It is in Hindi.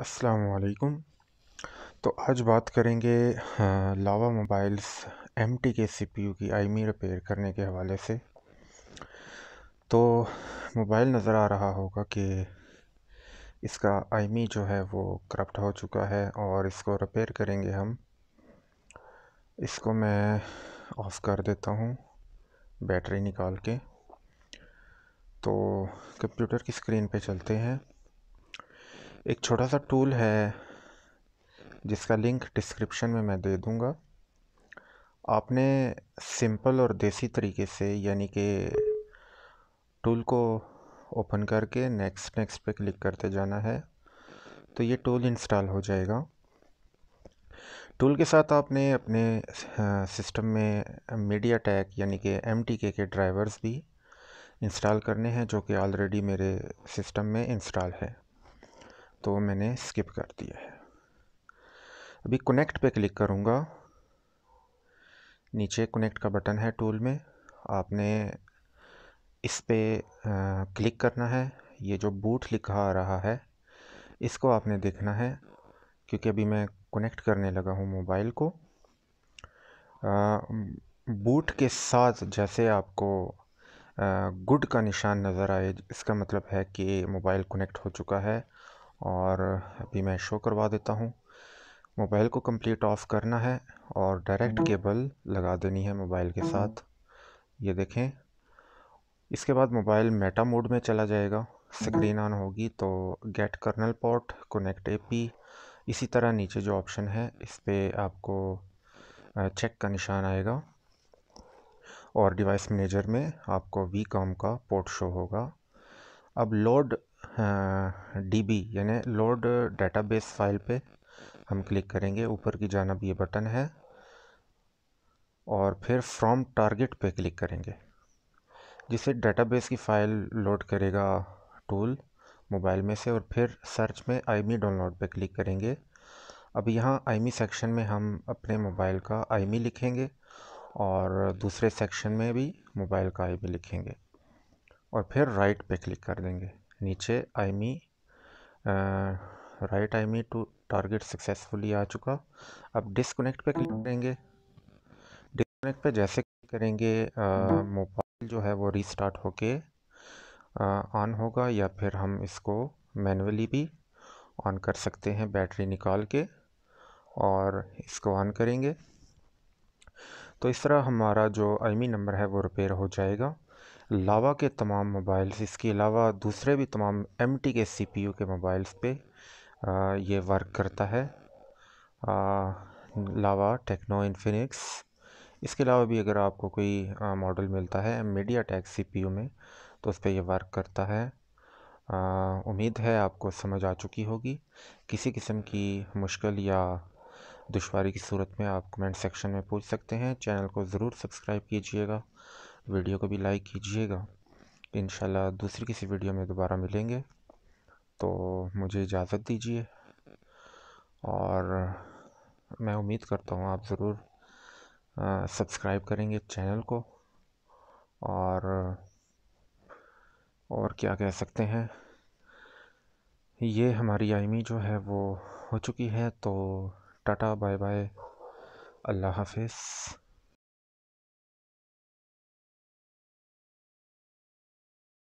असलकुम तो आज बात करेंगे हाँ, लावा mobiles M T K C P you की मी रिपेयर करने के हवाले से तो मोबाइल नज़र आ रहा होगा कि इसका मी जो है वो करप्ट हो चुका है और इसको रिपेयर करेंगे हम इसको मैं ऑफ़ कर देता हूँ बैटरी निकाल के तो कंप्यूटर की स्क्रीन पे चलते हैं एक छोटा सा टूल है जिसका लिंक डिस्क्रिप्शन में मैं दे दूँगा आपने सिंपल और देसी तरीके से यानी कि टूल को ओपन करके नेक्स्ट नेक्स्ट पे क्लिक करते जाना है तो ये टूल इंस्टॉल हो जाएगा टूल के साथ आपने अपने सिस्टम में मीडिया टैग यानी कि एम के ड्राइवर्स भी इंस्टॉल करने हैं जो कि ऑलरेडी मेरे सिस्टम में इंस्टॉल है तो मैंने स्किप कर दिया है अभी कनेक्ट पे क्लिक करूँगा नीचे कनेक्ट का बटन है टूल में आपने इस पर क्लिक करना है ये जो बूट लिखा आ रहा है इसको आपने देखना है क्योंकि अभी मैं कनेक्ट करने लगा हूँ मोबाइल को आ, बूट के साथ जैसे आपको गुड का निशान नज़र आए इसका मतलब है कि मोबाइल कनेक्ट हो चुका है और अभी मैं शो करवा देता हूँ मोबाइल को कंप्लीट ऑफ़ करना है और डायरेक्ट हम्म। केबल लगा देनी है मोबाइल के हम्म। साथ ये देखें इसके बाद मोबाइल मेटा मोड में चला जाएगा हम्म। स्क्रीन ऑन होगी तो get kernel port connect AP इसी तरह नीचे जो ऑप्शन है इस पर आपको चेक का निशान आएगा और डिवाइस मैनेजर में आपको वी कॉम का पोर्ट शो होगा अब लोड डी हाँ, यानी लोड डेटाबेस फाइल पे हम क्लिक करेंगे ऊपर की जानब ये बटन है और फिर फ्रॉम टारगेट पे क्लिक करेंगे जिसे डेटाबेस की फ़ाइल लोड करेगा टूल मोबाइल में से और फिर सर्च में आईमी डाउनलोड e पे क्लिक करेंगे अब यहाँ आईमी सेक्शन e में हम अपने मोबाइल का आईमी e लिखेंगे और दूसरे सेक्शन में भी मोबाइल का आईमी लिखेंगे और फिर राइट पे क्लिक कर देंगे नीचे IMEI right IMEI to target successfully आ चुका अब डिसकनेक्ट पे क्लिक hmm. करेंगे डिसकनेक्ट पे जैसे क्लिक करेंगे मोबाइल uh, hmm. जो है वो रीस्टार्ट होके ऑन uh, होगा या फिर हम इसको मैनुअली भी ऑन कर सकते हैं बैटरी निकाल के और इसको ऑन करेंगे तो इस तरह हमारा जो आई मी नंबर है वो रिपेयर हो जाएगा लावा के तमाम मोबाइल्स इसके अलावा दूसरे भी तमाम M T K C P U के मोबाइल्स पे ये वर्क करता है लावा टेक्नो इन्फिनिक्स इसके अलावा भी अगर आपको कोई मॉडल मिलता है MediaTek C P U में तो उस पर यह वर्क करता है उम्मीद है आपको समझ आ चुकी होगी किसी किस्म की मुश्किल या दुशारी की सूरत में आप कमेंट सेक्शन में पूछ सकते हैं चैनल को ज़रूर सब्सक्राइब कीजिएगा वीडियो को भी लाइक कीजिएगा इन दूसरी किसी वीडियो में दोबारा मिलेंगे तो मुझे इजाज़त दीजिए और मैं उम्मीद करता हूँ आप ज़रूर सब्सक्राइब करेंगे चैनल को और और क्या कह सकते हैं ये हमारी आईमी जो है वो हो चुकी है तो टाटा बाय बाय अल्लाह हाफिज़